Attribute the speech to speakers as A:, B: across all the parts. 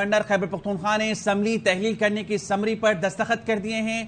A: governor Khyber Pakhtunkhwa ने assembly तहलील करने की समरी पर दस्तखत कर दिए हैं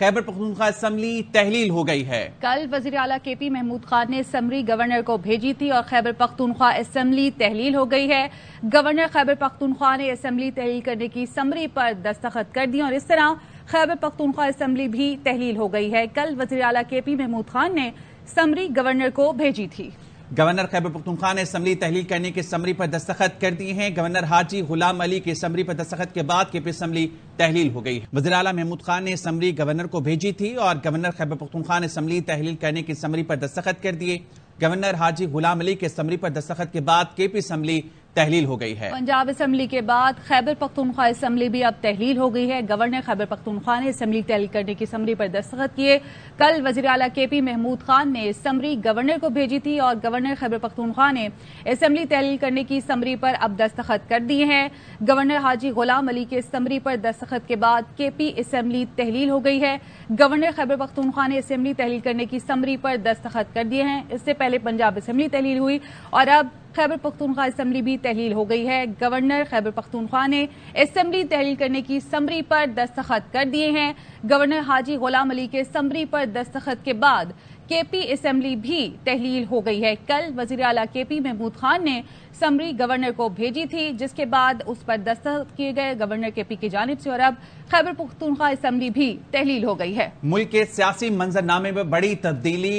A: खैबर पख्तूनख्वा असम्बली तहलील हो गई है
B: कल वजीर अला के पी महमूद खान ने समरी गवर्नर को भेजी थी और खैबर पख्तूनख्वा असम्बली तहलील हो गई है गवर्नर खैबर पख्तूनख्वा ने असम्बली तहलील करने की समरी पर दस्तखत कर दिए और इस तरह खैबर पख्तनख्वा असम्बली भी तहलील हो गई है कल वजीर अला के पी महमूद खान ने समरी गवर्नर को भेजी थी
A: गवर्नर खैबर पख्तूनख्वा ने असम्बली तहलील करने के समरी पर दस्तखत कर दिए हैं गवर्नर हाजी गुलाम अली के समरी पर दस्तखत के बाद के असम्बली तहलील हो गई वजी अला महमूद खान ने समरी गवर्नर को भेजी थी और गवर्नर खैबर पख्तूनख्वा ने असम्बली तहलील करने की समरी पर दस्तखत कर दिए गवर्नर हाजी गुलाम अली के समरी पर दस्तखत के बाद के पी असम्बली तहलील हो गई है
B: पंजाब असम्बली के बाद खैबर पख्तूनख्वा असम्बली भी अब तहलील हो गई है गवर्नर खैबर पख्तूनख्वा ने असम्बली तहलील करने की समरी पर दस्तखत किए कल वजी अला के पी महमूद खान ने समरी गवर्नर को भेजी थी और गवर्नर खैबर पख्तूनख्वा ने असम्बली तहलील करने की समरी पर अब दस्तखत कर दिए हैं गवर्नर हाजी गुलाम अली के समरी पर दस्तखत के बाद के पी असम्बली तहलील हो गई है गवर्नर खैबर पख्तूनख्वा ने असम्बली तहलील करने की समरी पर दस्तखत कर दिए हैं इससे पहले पंजाब असम्बली तहलील हुई और अब खैबर पख्तूनख्वा असम्बली भी तहलील हो गई है गवर्नर खैबर पख्तूनख्वा ने असम्बली तहलील करने की समरी पर दस्तखत कर दिए हैं गवर्नर हाजी गुलाम अली के समरी पर दस्तखत के बाद के पी असम्बली भी तहलील हो गई है कल वजीर अला के पी महमूद खान ने समरी गवर्नर को भेजी थी जिसके बाद उस पर दस्तखत किए गए गवर्नर के पी की जानब से और अब खैबर पख्तूनख्वा असम्बली भी तहलील हो गई है
A: मुल्क के सियासी मंजरनामे में बड़ी तब्दीली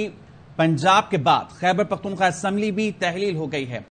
A: पंजाब के बाद खैबर पख्तूनख्वा असम्बली भी तहलील हो गई है